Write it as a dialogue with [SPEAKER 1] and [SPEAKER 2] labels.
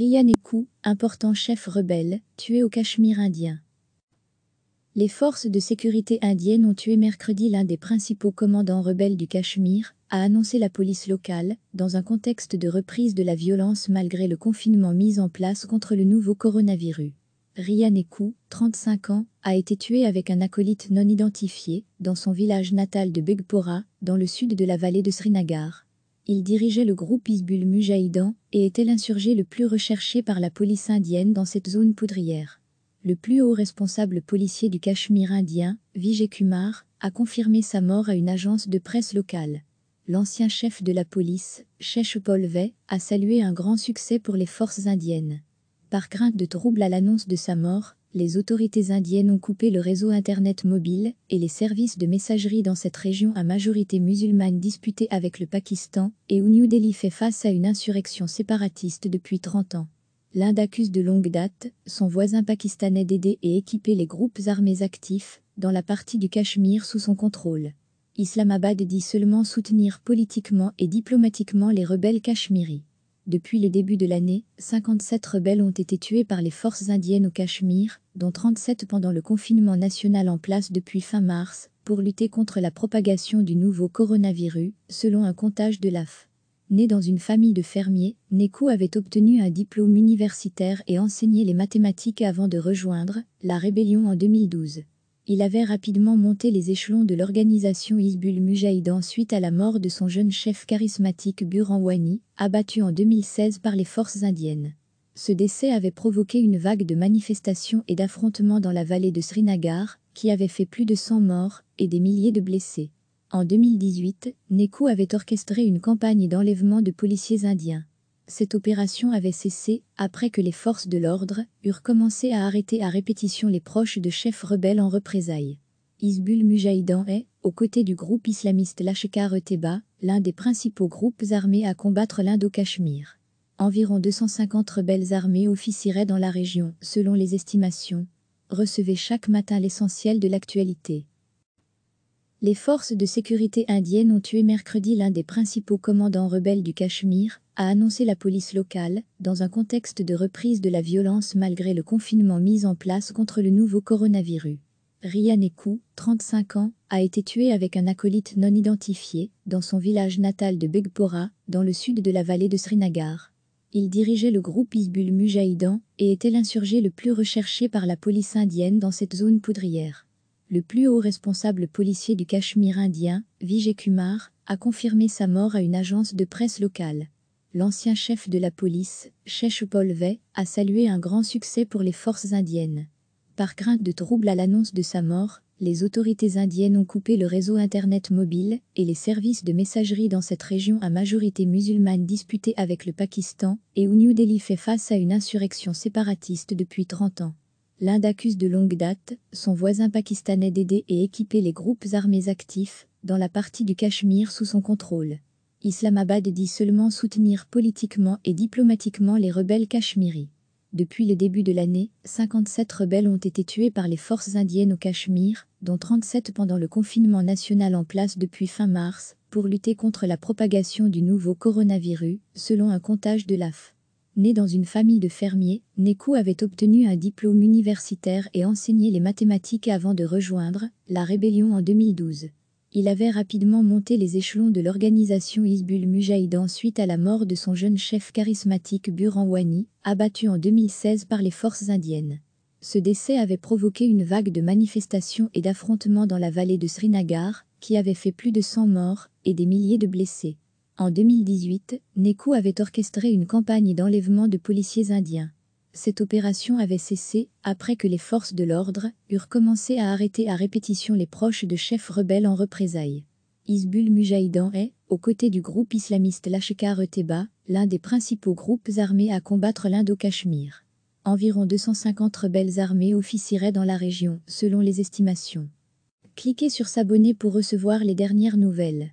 [SPEAKER 1] Ekou, important chef rebelle, tué au Cachemire indien. Les forces de sécurité indiennes ont tué mercredi l'un des principaux commandants rebelles du Cachemire, a annoncé la police locale, dans un contexte de reprise de la violence malgré le confinement mis en place contre le nouveau coronavirus. Ekou, 35 ans, a été tué avec un acolyte non identifié, dans son village natal de Begpora, dans le sud de la vallée de Srinagar il dirigeait le groupe Isbul Mujahidin et était l'insurgé le plus recherché par la police indienne dans cette zone poudrière. Le plus haut responsable policier du Cachemire indien, Vijay Kumar, a confirmé sa mort à une agence de presse locale. L'ancien chef de la police, Shesh a salué un grand succès pour les forces indiennes. Par crainte de troubles à l'annonce de sa mort, les autorités indiennes ont coupé le réseau Internet mobile et les services de messagerie dans cette région à majorité musulmane disputée avec le Pakistan et où New Delhi fait face à une insurrection séparatiste depuis 30 ans. L'Inde accuse de longue date son voisin pakistanais d'aider et équiper les groupes armés actifs dans la partie du Cachemire sous son contrôle. Islamabad dit seulement soutenir politiquement et diplomatiquement les rebelles cachemiris. Depuis le début de l'année, 57 rebelles ont été tués par les forces indiennes au Cachemire, dont 37 pendant le confinement national en place depuis fin mars, pour lutter contre la propagation du nouveau coronavirus, selon un comptage de l'AF. Né dans une famille de fermiers, Neku avait obtenu un diplôme universitaire et enseigné les mathématiques avant de rejoindre la rébellion en 2012 il avait rapidement monté les échelons de l'organisation Isbul Mujahideen suite à la mort de son jeune chef charismatique Burhan Wani, abattu en 2016 par les forces indiennes. Ce décès avait provoqué une vague de manifestations et d'affrontements dans la vallée de Srinagar, qui avait fait plus de 100 morts et des milliers de blessés. En 2018, Nekou avait orchestré une campagne d'enlèvement de policiers indiens cette opération avait cessé après que les forces de l'ordre eurent commencé à arrêter à répétition les proches de chefs rebelles en représailles. Isbul Mujahidan est, aux côtés du groupe islamiste Lashkar-e-Teba, l'un des principaux groupes armés à combattre l'Indo-Cachemire. Environ 250 rebelles armés officieraient dans la région, selon les estimations, recevaient chaque matin l'essentiel de l'actualité. Les forces de sécurité indiennes ont tué mercredi l'un des principaux commandants rebelles du Cachemire, a annoncé la police locale, dans un contexte de reprise de la violence malgré le confinement mis en place contre le nouveau coronavirus. Riyan Ekou, 35 ans, a été tué avec un acolyte non identifié dans son village natal de Begpora, dans le sud de la vallée de Srinagar. Il dirigeait le groupe Isbul Mujahidan et était l'insurgé le plus recherché par la police indienne dans cette zone poudrière. Le plus haut responsable policier du Cachemire indien, Vijay Kumar, a confirmé sa mort à une agence de presse locale. L'ancien chef de la police, Chesh Vey, a salué un grand succès pour les forces indiennes. Par crainte de troubles à l'annonce de sa mort, les autorités indiennes ont coupé le réseau Internet mobile et les services de messagerie dans cette région à majorité musulmane disputée avec le Pakistan et où New Delhi fait face à une insurrection séparatiste depuis 30 ans. L'Inde accuse de longue date son voisin pakistanais d'aider et équiper les groupes armés actifs dans la partie du Cachemire sous son contrôle. Islamabad dit seulement soutenir politiquement et diplomatiquement les rebelles cachemiris. Depuis le début de l'année, 57 rebelles ont été tués par les forces indiennes au Cachemire, dont 37 pendant le confinement national en place depuis fin mars, pour lutter contre la propagation du nouveau coronavirus, selon un comptage de l'AF. Né dans une famille de fermiers, Nekou avait obtenu un diplôme universitaire et enseigné les mathématiques avant de rejoindre la rébellion en 2012. Il avait rapidement monté les échelons de l'organisation Isbul Mujahideen suite à la mort de son jeune chef charismatique Buran Wani, abattu en 2016 par les forces indiennes. Ce décès avait provoqué une vague de manifestations et d'affrontements dans la vallée de Srinagar, qui avait fait plus de 100 morts et des milliers de blessés. En 2018, Neku avait orchestré une campagne d'enlèvement de policiers indiens cette opération avait cessé après que les forces de l'ordre eurent commencé à arrêter à répétition les proches de chefs rebelles en représailles. Isbul Mujahidan est, aux côtés du groupe islamiste Lashkar-e-Teba, l'un des principaux groupes armés à combattre l'Indo-Cachemire. Environ 250 rebelles armés officieraient dans la région, selon les estimations. Cliquez sur s'abonner pour recevoir les dernières nouvelles.